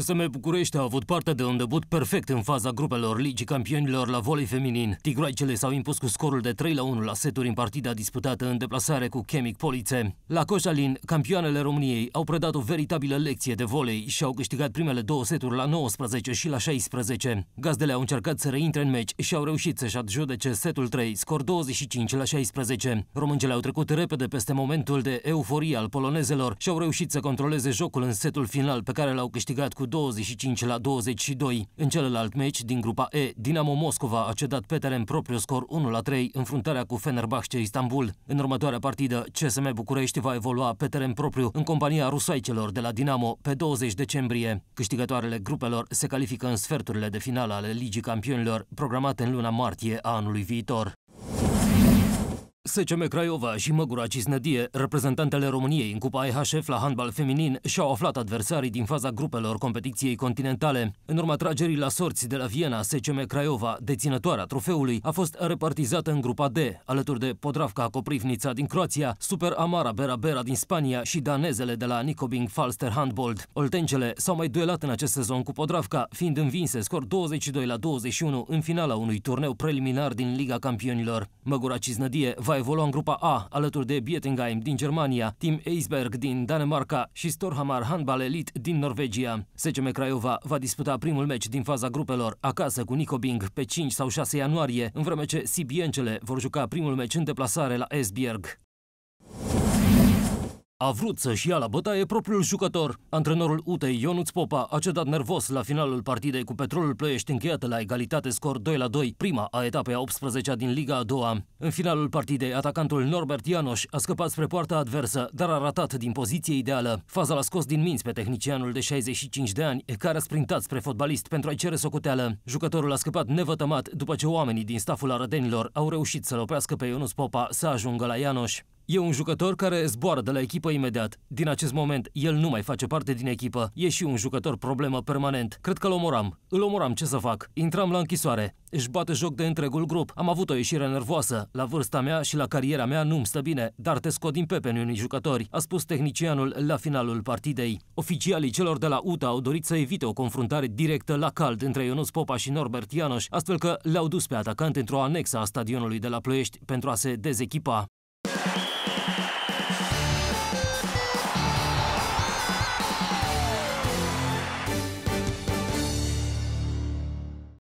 CSM București a avut parte de un debut perfect în faza grupelor Ligii Campionilor la volei feminin. Tigroicele s-au impus cu scorul de 3 la 1 la seturi în partida disputată în deplasare cu Chemic Polițe. La Coșalin, campioanele României au predat o veritabilă lecție de volei și au câștigat primele două seturi la 19 și la 16. Gazdele au încercat să reintre în meci și au reușit să-și adjudece setul 3, scor 25 la 16. Româncele au trecut repede peste momentul de euforie al polonezelor și au reușit să controleze jocul în setul final pe care l-au câștigat cu cu 25 la 22. În celălalt meci din grupa E, Dinamo Moscova a cedat pe teren propriu scor 1 la 3 înfruntarea cu Fenerbahce Istanbul. În următoarea partidă, CSM București va evolua pe teren propriu în compania rusaicelor de la Dinamo pe 20 decembrie. Câștigătoarele grupelor se califică în sferturile de finală ale Ligii Campionilor, programate în luna martie a anului viitor. SCM Craiova și Măgura Cisnădie, reprezentantele României în Cupa IHF la handbal feminin, și-au aflat adversarii din faza grupelor competiției continentale. În urma tragerii la sorți de la Viena, SCM Craiova, deținătoarea trofeului, a fost repartizată în grupa D, alături de Podravka Coprivnița din Croația, Super Amara Bera Bera din Spania și danezele de la Nicobing Falster Handbold. Oltencele s-au mai duelat în acest sezon cu Podravka, fiind învinse scor 22 la 21 în finala unui turneu preliminar din Liga Campionilor. Măgura Cisnădie va evolua în grupa A, alături de Bietingheim din Germania, Team Eisberg din Danemarca și Storhamar Handball Elite din Norvegia. SCM Craiova va disputa primul meci din faza grupelor acasă cu Nicobing pe 5 sau 6 ianuarie, în vreme ce Sibiencele vor juca primul meci în deplasare la Esbjerg. A vrut să-și ia la bătaie propriul jucător. Antrenorul Utei, Ionuț Popa, a cedat nervos la finalul partidei cu Petrolul Ploiești încheiată la egalitate scor 2 la 2, prima a etapei a 18-a din Liga a doua. În finalul partidei, atacantul Norbert Ianoș a scăpat spre poarta adversă, dar a ratat din poziție ideală. Faza l-a scos din minți pe tehnicianul de 65 de ani, care a sprintat spre fotbalist pentru a-i cere socoteală. Jucătorul a scăpat nevătămat după ce oamenii din staful arădenilor au reușit să-l oprească pe Ionuț Popa să ajungă la Ianoș. E un jucător care zboară de la echipă imediat. Din acest moment, el nu mai face parte din echipă. E și un jucător problemă permanent. Cred că-l omoram. Îl omoram, ce să fac? Intram la închisoare. Își bate joc de întregul grup. Am avut o ieșire nervoasă. La vârsta mea și la cariera mea nu-mi stă bine, dar te scot din pepeni unii jucători, a spus tehnicianul la finalul partidei. Oficialii celor de la UTA au dorit să evite o confruntare directă la cald între Ionuț Popa și Norbert Ianoș, astfel că le-au dus pe atacant într-o anexă a stadionului de la Ploiești pentru a se dezechipa.